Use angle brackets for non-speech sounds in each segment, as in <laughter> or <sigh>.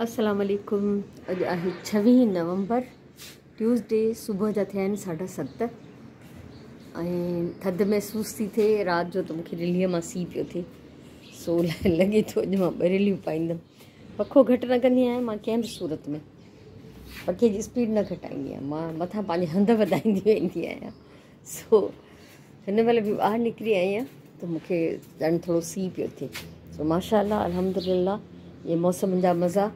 असलम अॼु आहे छवीह नवंबर ट्यूज़डे सुबुह जा थिया आहिनि साढा सत ऐं थधि थी थिए राति जो त मूंखे दिल्लीअ मां सीउ पियो थिए सोल लॻे थो अॼु मां बरेलियूं पाईंदमि पखो घटि न कंदी आहियां मां कंहिं बि सूरत में पखे जी स्पीड न घटाईंदी आहियां मां मथां पंहिंजे हंधु वधाईंदी वेंदी आहियां सो हिन महिल बि ॿाहिरि निकिरी आई आहियां त मूंखे ॼणु थोरो सीउ पियो थिए सो माशा ये मौसम जा मज़ा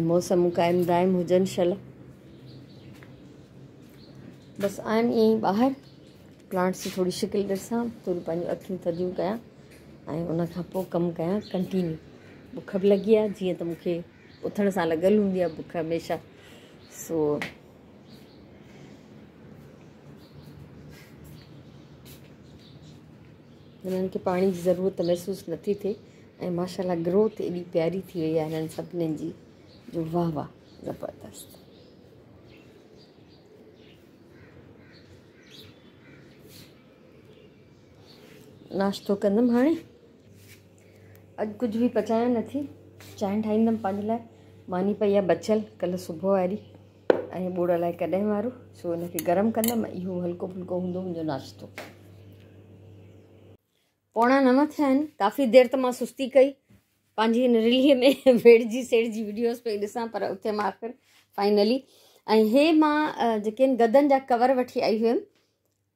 मौसम क़ाइमु दाइम हुजनि शल बस आयमि ईअं ई प्लांट्स की थोरी शिकिल ॾिसां थोड़ी पंहिंजूं अखियूं थधियूं कयां ऐं उन खां पोइ कंटिन्यू बुख भी लगी आहे जीअं त मूंखे उथण से लगल हूंदी आहे बुख हमेशह सो हुननि खे पाणी जी ज़रूरत महसूसु नथी थिए ऐं माशाला ग्रोथ एॾी प्यारी थी वई आहे हिननि सभिनीनि जी जो वाह वाह ज़बरदस्त नाश्तो कंदमि हाणे अॼु कुझु बि पचायां नथी चांहि ठाहींदमि पंहिंजे लाइ मानी पई आहे बचियल कल्ह सुबुह वारी ऐं ॿोड़ लाइ कॾहिं वारो सो हुनखे गरम कंदमि इहो हल्को फुल्को हूंदो मुंहिंजो नाश्तो पौणा नव थिया आहिनि काफ़ी देरि त मां सुस्ती कई पंहिंजी हिन रिलीअ में <laughs> वेड़जी सेठ जी वीडियोस पई ॾिसां पर उते मां आख़िर फाइनली ऐं अं, हे मां जेके आहिनि गदन जा कवर वठी आई हुयमि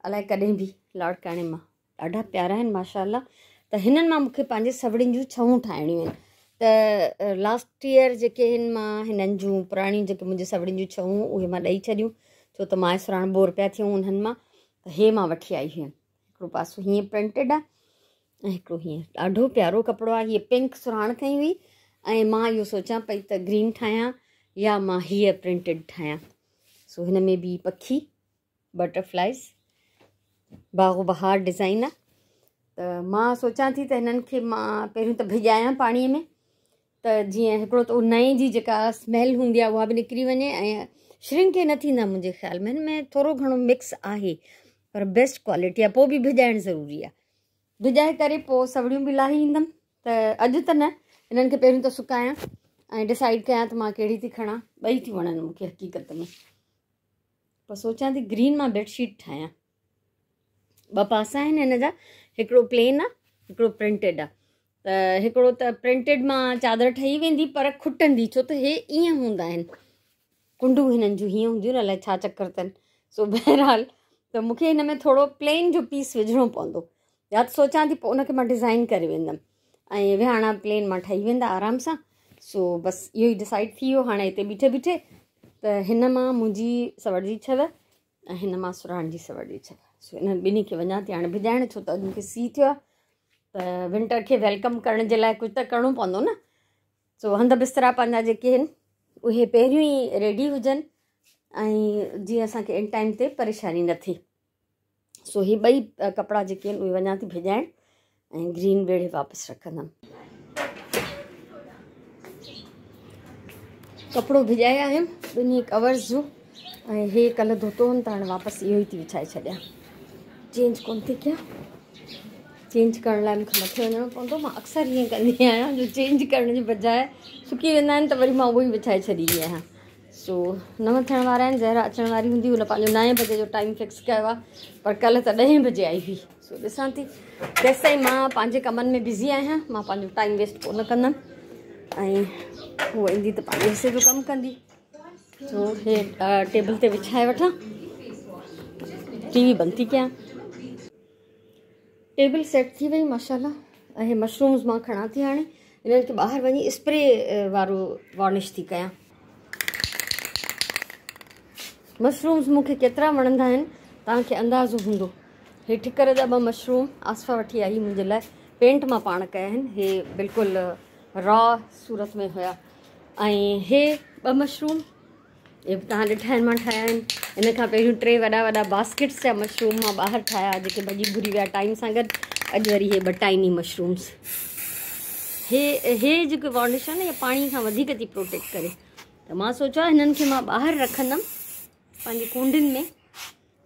अलाए कॾहिं बि लाड़काणे मां ॾाढा प्यारा आहिनि माशा त हिननि मां मूंखे पंहिंजे सवड़ियुनि जूं छऊं ठाहिणियूं आहिनि त लास्ट ईयर जेके आहिनि मां हिननि जूं पुराणियूं जेके मुंहिंजे सवड़ियुनि जूं छऊं उहे मां ॾेई छॾियूं छो त मां सुराण बोर पिया थियूं उन्हनि मां त हे मां वठी आई हुयमि हिकिड़ो पासो हीअं प्रिंटेड आहे એક રોહી અડધો પ્યરો કપડવો આહી પિંક સુરાણ થઈ હુઈ એ માં યુ સોચા પઈ ત ગ્રીન ઠાયા يا માં હી પ્રિન્ટેડ ઠાયા સો હનમે બી પખી બટરફ્લાઈસ બાગો બહાર ડિઝાઇન ત માં સોચા થી તન કે માં પહેલે તો ભજાયા પાણી મે ત જી એકરો તો નઈ જી જકા સ્મેલ હોંધિયા વો ભી નીકરી વને શ્રિંક કે નથી ના મુજે ખ્યાલ મે મે થોરો ઘણો મિક્સ આહી પર બેસ્ટ ક્વોલિટી આપો ભી ભજાન જરૂરીયા बिगाए करे पोइ सवड़ियूं बि लाहे ईंदमि त अॼु त न हिननि खे पहिरियों त सुकायां ऐं डिसाइड कयां त मां कहिड़ी थी खणा ॿई थी वणनि मूंखे हक़ीक़त में पर सोचां थी ग्रीन मां बेडशीट ठाहियां ॿ पासा आहिनि हिनजा हिकिड़ो प्लेन आहे हिकिड़ो प्रिंटेड आहे त हिकिड़ो त प्रिंटेड मां चादर ठही वेंदी पर खुटंदी छो त हे ईअं हूंदा आहिनि कुंडू हिननि जूं हीअं हूंदियूं अलाए छा चकर अथनि सो बहरहाल त मूंखे हिन में थोरो प्लेन जो पीस विझणो पवंदो या त सोचां थी पोइ उनखे मां डिज़ाइन करे वेंदमि ऐं विहाणा प्लेन मां ठही वेंदा आराम सां सो बसि इहो ई डिसाइड थी वियो हाणे हिते बीठे बीठे त हिन मां मुंहिंजी सवरजी छव ऐं हिन मां सुराण जी सवरजी छव सो हिननि ॿिन्ही खे वञा थी हाणे भिॼाइण छो त अॼु मूंखे सीउ थियो आहे त विंटर खे वेलकम करण जे लाइ कुझु त करिणो पवंदो न सो हंध बिस्तरा पंहिंजा जेके आहिनि उहे पहिरियों ई रेडी हुजनि ऐं जीअं असांखे इन टाइम ते परेशानी न थिए सो ही बई कपड़ा जेके आहिनि थी भिजा ग्रीन बेड़े वापस रखंदमि कपड़ो भिजाया आहिनि बिन्हीं कवर्स जो ऐं हे कल्ह धोतो हम तो हाँ वापस इहो ही थी विछाए छॾियां चेंज को थी चेंज कर लाइ मूंखे मथे वञिणो पवंदो अक्सर ये कहीं आहियां जो चेंज करण जे बजाए सुकी वेंदा तो वो वरी मां उहो ई सो नव थियण वारा आहिनि ज़हरा अचण वारी हूंदी हुन पंहिंजो नाएं बजे जो टाइम फिक्स कयो आहे पर कल्ह त ॾहें बजे आई हुई सो ॾिसां थी तेसि ताईं मां पंहिंजे कमनि में बिज़ी आहियां मां पंहिंजो टाइम वेस्ट कोन कंदमि ऐं उहा ईंदी त पंहिंजे हिसे जो कमु कंदी सो हे टेबल ते विछाए वठां टीवी वी बंदि थी कयां टेबल सेट थी वई माशाला ऐं मशरूम्स मां खणा थी हाणे हिननि खे ॿाहिरि वञी स्प्रे वारो वॉर्निश थी कयां मशरूम्स मूंखे केतिरा वणंदा आहिनि तव्हांखे ठिकर जा मशरूम आसफा वी आई मुझे लाइ पेंट मां पा कया हे बिल्कुल रॉ सूरत में हुया ऐं हे ॿ मशरूम इहे बि तव्हां ॾिठा इन खां पहिरियों टे वॾा वॾा बास्केट्स जा मशरूम मां ॿाहिरि ठाहिया जेके भॼी भुरी वह टाइम सां गॾु अॼु वरी हे ॿ टाइनी मशरूम्स हे हे जो वॉर्निश आहे न इहा पाणी खां प्रोटेक्ट करें तो सोचा सोचियो हिननि खे पंहिंजी कुंडियुनि में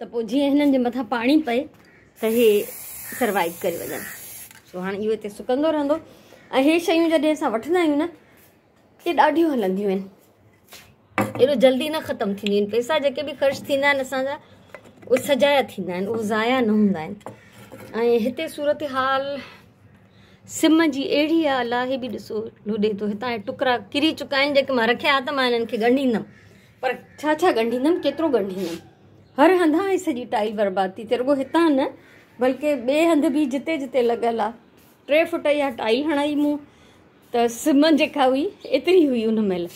त पोइ जीअं हिननि जे मथां पाणी पए त ही सर्वाइव करे वञनि सो हाणे इहो हिते सुकंदो रहंदो ऐं इहे शयूं जॾहिं असां वठंदा आहियूं न इहे ॾाढियूं हलंदियूं आहिनि एॾो जल्दी न ख़तमु थींदियूं आहिनि पैसा जेके बि ख़र्च थींदा आहिनि असांजा उहे सजाया थींदा आहिनि उहे ज़ाया न हूंदा आहिनि ऐं हिते सूरत हाल सिम जी अहिड़ी आहे अलाही बि ॾिसो लुॾे थो हितां जा टुकड़ा किरी चुका आहिनि जेके मां रखिया त मां हिननि खे ॻंढींदमि पर छा छा ॻंढींदुमि केतिरो ॻंढींदुमि हर हंधि ही सॼी टाई बर्बादु थी चए रो हितां न बल्कि ॿिए हंधि बि जिते जिते लॻियल आहे टे फुट इहा टाई हणाई मूं त सिम जेका हुई एतिरी हुई हुन महिल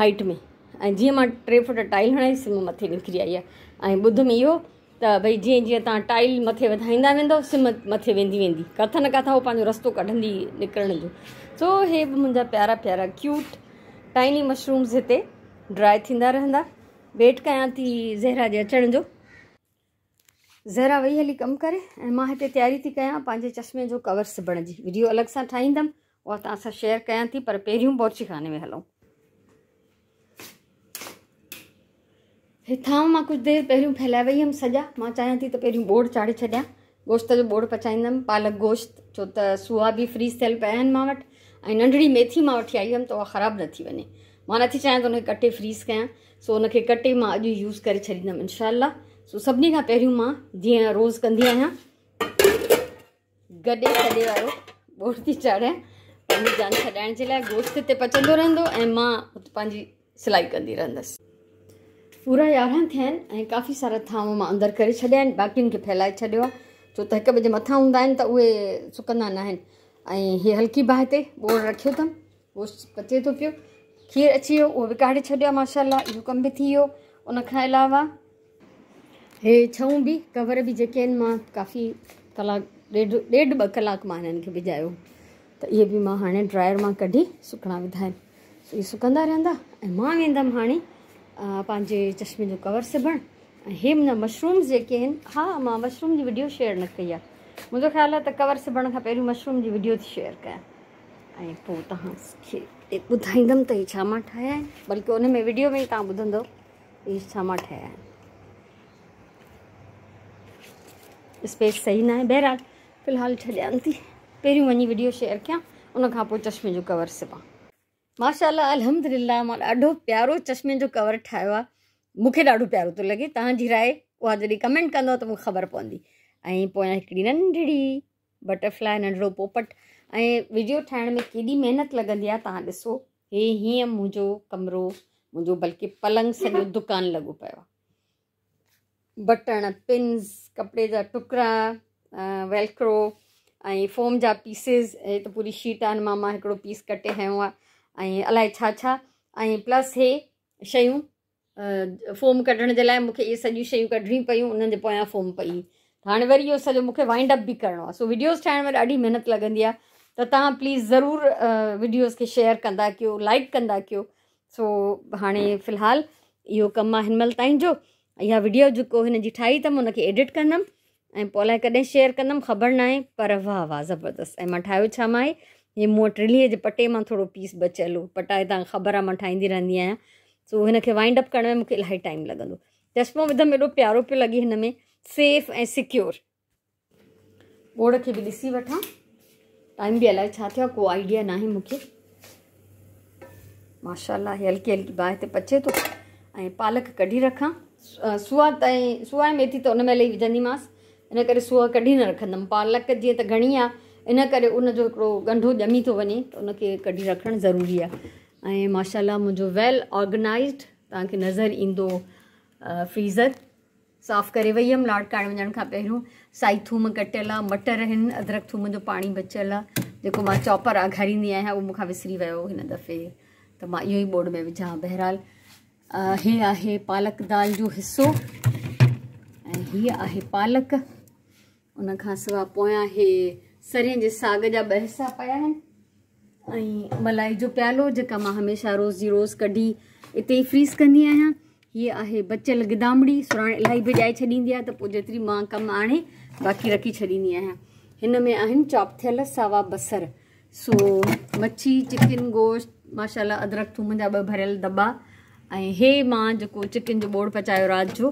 हाइट में ऐं जीअं मां टे फुट टाइल हणाई सिम मथे निकिरी आई आहे ऐं ॿुध में इहो त भई जीअं जीअं तव्हां टाइल मथे वधाईंदा वेंदव सिम मथे वेंदी वेंदी कथा न किथा उहो पंहिंजो रस्तो कढंदी निकिरण जो सो हे बि मुंहिंजा प्यारा प्यारा क्यूट टाइनी मशरूम्स हिते ड्राई थींदा रहंदा वेट कयां थी ज़हरा जे अचण जो ज़हरा वेही हली कमु करे ऐं मां हिते तयारी थी कयां पंहिंजे चश्मे जो कवर सिबण जी वीडियो अलॻि सां ठाहींदमि उहा तव्हां सां शेयर कयां थी पर पहिरियों बोर्ची खाने में हलूं हितां मां कुझु देरि पहिरियों फैलाए वई हुअमि सॼा मां चाहियां थी त पहिरियों बोर्ड चाढ़े छॾियां गोश्त जो बोर्ड पचाईंदमि पालक गोश्त छो त सूआ बि फ्रीज़ थियल पिया आहिनि मां वटि ऐं नंढड़ी मेथी मां वठी आई हुअमि त उहा ख़राबु न थी वञे मां नथी चाहें तो हुनखे कटे फ्रीज़ कयां सो उन कटे मां अॼु यूज़ कर छॾींदमि इनशाला सो सभी का पहिरियों मां जीअं रोज़ कंदी आया गडे गडे वो बोर्ड थी चाढ़ियां जान छॾाइण के लिए गोश्त से पचंद रही सिलाई कंदी रहस पूरा यारह थिया काफ़ी सारा थांव मां अंदर कर छॾिया आहिनि बाक़ियुनि फैलाए छॾियो छो तो एक बजे मथा हूँ तो उ सुकंदा ना ये हल्की बाहि ते ॿोड़ रखियो अथमि गोश्त पचे तो पियो खीर अची वो उहो बि काढे छॾियो माशाला इहो कम भी थी उन अलावा हे छऊं भी कवर भी जेके काफ़ी कलाक डेढ़ डेढ़ ॿ कलाक मां हिननि खे भिॼायो त मां हाणे ड्रायर में कढी सुकणा विधा आहिनि इहे सुकंदा रहा ऐं हाँ पाँ चश्मे जो कवर सिबण ऐं हे मुंहिंजा मशरूम्स जेके हाँ हा मशरूम की वीडियो शेयर न कई आहे मुंहिंजो ख़्यालु आहे कवर सिबण खां पहिरियों मशरूम की वीडियो शेयर क्या ऐं हिते ॿुधाईंदमि त हीअ बल्कि उन में वीडियो में ई तव्हां ॿुधंदो हीअ छा स्पेस सही ना आहे बहरहाल फ़िलहालु छॾियानि थी पहिरियों वञी वीडियो शेयर क्या उन चश्मे जो कवर सिबां माशाला अलहमदिल्ला मां ॾाढो प्यारो चश्मे जो कवर ठाहियो आहे मूंखे प्यारो तो लगे तव्हांजी राय उहा कमेंट कंदव त मूंखे ख़बर पवंदी नंढड़ी बटरफ्लाई नंढड़ो पोपट ऐं विडियो ठाहिण में केॾी महिनत लॻंदी आहे तव्हां ॾिसो हे हीअं मुंहिंजो कमिरो मुंहिंजो बल्कि पलंग सॼो दुकान लॻो पियो आहे बटण पिन्स कपिड़े जा टुकड़ा वेलक्रो ऐं फोम जा पीसिस हे त पूरी शीट आहिनि मां मां हिकिड़ो पीस कटे हयो आहे ऐं अलाए छा छा ऐं प्लस हे शयूं फोम कढण जे लाइ मूंखे इहे सॼियूं शयूं कढणियूं पयूं उन्हनि जे पोयां फोम पई हाणे वरी इहो सॼो मूंखे वाइंड अप बि करिणो आहे सो वीडियोस ठाहिण में ॾाढी महिनत लॻंदी आहे त तव्हां प्लीज़ ज़रूरु वीडियोज़ खे शेयर कंदा कयो लाइक कंदा कयो सो हाणे फ़िलहालु इहो कमु आहे हिनमहिल ताईं जो इहा वीडियो जेको हिन जी ठाही अथमि हुनखे एडिट कंदमि ऐं पोइ अलाए कॾहिं शेयर कंदमि ख़बर न आहे पर वाह वाह जबरदस्त ऐं मां ठाहियो छा मां आहे हे मूं वटि टिलीअ जे पटे मां थोरो पीस बचियल हो पटाए तव्हां ख़बर आहे मां ठाहींदी रहंदी आहियां सो हिनखे वाइंड अप करण में मूंखे इलाही टाइम लॻंदो चश्मो विधमि एॾो प्यारो पियो लॻे हिन में सेफ ऐं सिक्योर बोर्ड खे बि ॾिसी वठां टाइम भी अलाए छा को आइडिया ना आहे मूंखे माशाल्लाह हल्की हल्की बाहि ते पचे तो पालक कढी रखा सूआ ऐं मेथी त तो हुन में इलाही विझंदीमांसि इन करे सूआ कढी न रखंदमि पालक जीअं त तो घणी आहे इन करे उनजो हिकिड़ो ॻंढो ॼमी थो तो वञे कढी रखणु ज़रूरी आहे ऐं माशाल्लाह मुंहिंजो वेल ऑर्गनाइज़्ड तव्हांखे नज़र ईंदो फ्रीज़र साफ़ करे वई हुयमि लाड काढ़े वञण खां पहिरियों साई थूम कटियल आहे मटर आहिनि अदरक थूम जो पाणी बचियल आहे जेको मां चॉपर घारींदी आहियां उहो मूंखां विसरी वियो हिन दफ़े त मां इहो ई बोर्ड में विझां बहरहाल हे आहे पालक दाल जो हिसो ऐं हीअ आहे पालक उन खां सवाइ पोयां हे सरें जे साग जा ॿ हिसा पिया आहिनि ऐं मलाई जो प्यालो जेका मां हमेशह रोज़ जी रोज़ कढी इते ई फ्रीज़ कंदी आहियां ये आहे बचियल गिदामड़ी सुराणे इलाही भिॼाए छॾींदी आहे त पोइ जेतिरी मां बाक़ी रखी छॾींदी आहियां में आहिनि चॉप थियल सावा बसर सो मच्छी चिकन गोश्त माशाला अदरक थूम जा ॿ भरल दॿा ऐं हे मां जेको चिकन जो ॿोड़ पचाया राति जो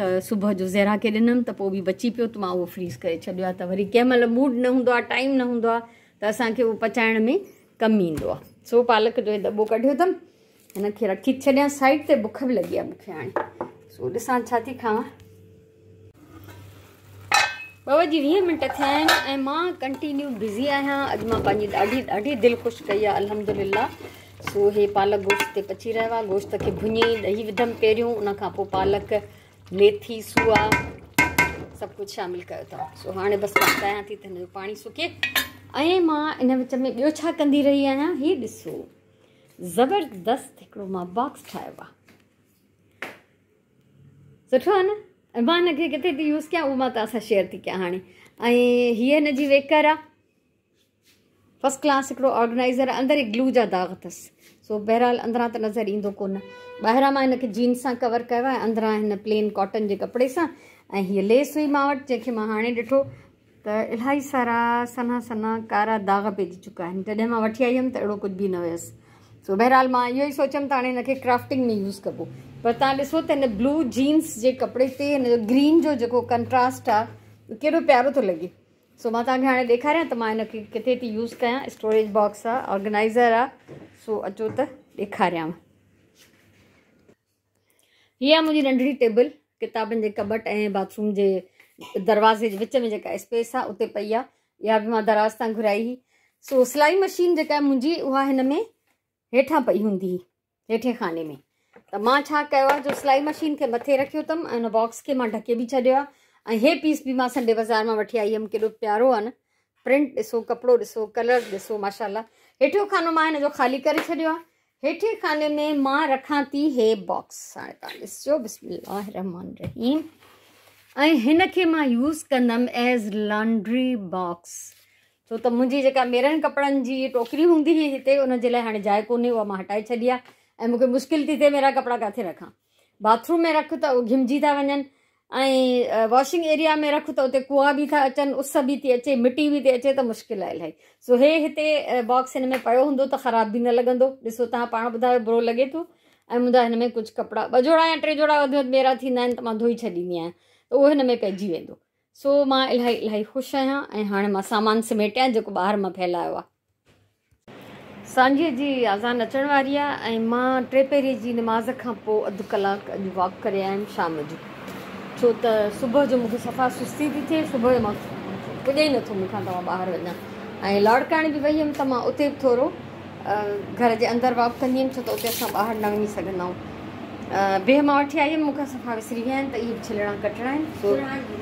त सुबुह जो ज़हरा खे ॾिनमि त पोइ बि बची पियो तो मां उहो फ्रीज़ कर छॾियो आहे त वरी कंहिंमहिल मूड न हूंदो टाइम न हों आहे त असांखे उहो में कम ईंदो सो पालक जो दबो दॿो कढियो हिन खे रखी छॾियां साइड ते बुख बि लॻी आहे मूंखे हाणे सो ॾिसां छा थी खावां बाबा जी वीह मिंट थिया आहिनि ऐं मां कंटिन्यू बिज़ी आहियां अॼु मां पंहिंजी ॾाढी ॾाढी दिलि ख़ुशि कई आहे अलहमदिल्ला सो हे पालक गोश्त ते पची रहियो आहे गोश्त खे भुञी ॾही विधमि पहिरियों उन पोइ पालक मेथी सूआ सभु कुझु शामिलु कयो अथऊं सो हाणे बसि मां चाहियां थी त हिन पाणी सुके ऐं मां इन विच में ॿियो छा कंदी रही आहियां हीअ ॾिसो जबरदस्त हिकिड़ो मां बॉक्स ठाहियो आहे सुठो आहे न ऐं मां हिनखे किथे थी यूज़ कयां उहो मां तव्हां सां शेयर थी कयां हाणे ऐं हीअ हिन जी वेकर आहे फस्ट क्लास हिकिड़ो ऑर्गेनाइज़र आहे अंदरि ग्लू जा दाग अथसि सो बहरहाल अंदरां त नज़र ईंदो कोन ॿाहिरां मां हिनखे जीन्स सां कवर कयो आहे अंदरां हिन प्लेन कॉटन जे कपिड़े सां ऐं हीअ लेस हुई मां वटि जंहिंखे मां हाणे ॾिठो त इलाही सारा सन्हा सन्हा कारा दाग पइजी चुका आहिनि तॾहिं मां वठी आई हुयमि त अहिड़ो कुझु बि न हुयसि सो बहरहाल मां इहो ई सोचियमि त हाणे क्राफ्टिंग में यूज़ कबो पर तव्हां ॾिसो त ब्लू जींस जे कपड़े ते हिन जो ग्रीन जो जेको कंट्रास्ट आ कहिड़ो प्यारो थो लॻे सो मां तव्हांखे हाणे ॾेखारियां त मां हिनखे किथे थी यूज़ कयां स्टोरेज बॉक्स आ ऑर्गेनाइज़र आ सो अचो त ॾेखारियांव हीअ आहे मुंहिंजी नंढड़ी टेबल किताबनि जे कबट ए बाथरूम जे दरवाज़े जे विच में जेका स्पेस आहे उते पई आहे इहा बि मां दराज तां घुराई हुई सो सिलाई मशीन जेका आहे मुंहिंजी उहा हिन में हेठां पई हूंदी हेठे खाने में तो मां जो सिलाई मशीन के मथे रखियो अथमि ऐं बॉक्स के मां ढके भी छो आहे पीस भी मां संडे बाज़ार मां वठी आई हम केॾो प्यारो आहे न प्रिंट ॾिसो कपिड़ो ॾिसो कलर ॾिसो माशाला हेठियों खानो मां जो ख़ाली करे छॾियो हेठे खाने में मां रखां थी हे बॉक्स हाणे तव्हां ॾिसजो रहीम ऐं मां यूज़ कंदमि एज़ लॉन्ड्री बॉक्स छो तो मुझी जो मेरन कपड़न की टोकरी होंगी हुई इतने उनजे लाइ हाणे जाइ कोन्हे उहा हटाए छॾी आहे मुश्किल थी थे मेरा कपड़ा किथे रखा बाथरूम में रख तो घिमजी था वन वॉशिंग एरिया में रख तो उते कुआ भी था अचन उस भी थी अचे मिट्टी भी थी अचे तो मुश्किल है इलाही सो हे इतने बॉक्स इनमें में हों तो ख़राब भी न लॻंदो ॾिसो तव्हां पाण ॿुधायो बुरो लगे तो मुझा इनमें कुछ कपड़ा बजोड़ा जोड़ा या टे जोड़ा मेरा थी धोई छदी आया तो उहो इनमें पेजी वो सो मां इलाही इलाही ख़ुशि आहियां ऐं हाणे मां सामान समेटियां जेको ॿाहिरि मां फैलायो आहे सांझे जी आज़ान अचण वारी आहे ऐं मां टे पहिरीं जी नमाज़ खां पोइ अधु कलाकु अॼु वॉक करे आयमि शाम जो छो त सुबुह जो मूंखे सफ़ा सुस्ती थी थिए सुबुह जो मां पुॼे ई नथो मूंखां त मां ॿाहिरि वञा ऐं लौड़काइण बि वई हुअमि त मां उते बि थोरो घर जे अंदरि वॉक कंदी हुअमि छो त उते असां ॿाहिरि न वञी सघंदा आहियूं बिह मां वठी आई हुअमि मूंखां सफ़ा विसरी विया आहिनि त इहे बि छिलणा कटिणा आहिनि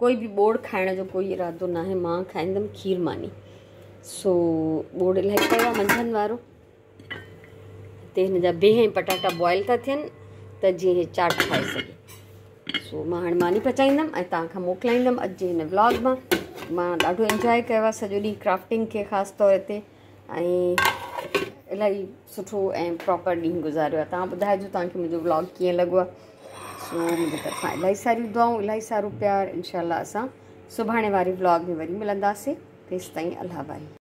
कोई भी बोड़ खाने जो कोई इरादों ना आहे मां खाईंदमि खीर मानी सो बोड़ इलाही पियो आहे वारो हिते हिन जा बिह पटाटा बॉइल था थियनि त जीअं चाट खाए सघे सो मां हाणे मानी पचाईंदमि ऐं तव्हांखां मोकिलाईंदमि अॼु जे व्लॉग मां मां ॾाढो इंजॉय कयो आहे सॼो क्राफ्टिंग के खास तौर ते ऐं इलाही सुठो ए प्रॉपर ॾींहुं गुज़ारियो आहे तव्हां ॿुधाइजो तव्हांखे मुंहिंजो व्लॉग कीअं लॻो सो मुंहिंजे तरफ़ां इलाही सारियूं दुआऊं इलाही सारो प्यार इनशा असां सुभाणे वारी व्लॉग में वरी मिलंदासीं तेसि ताईं अलाह वारी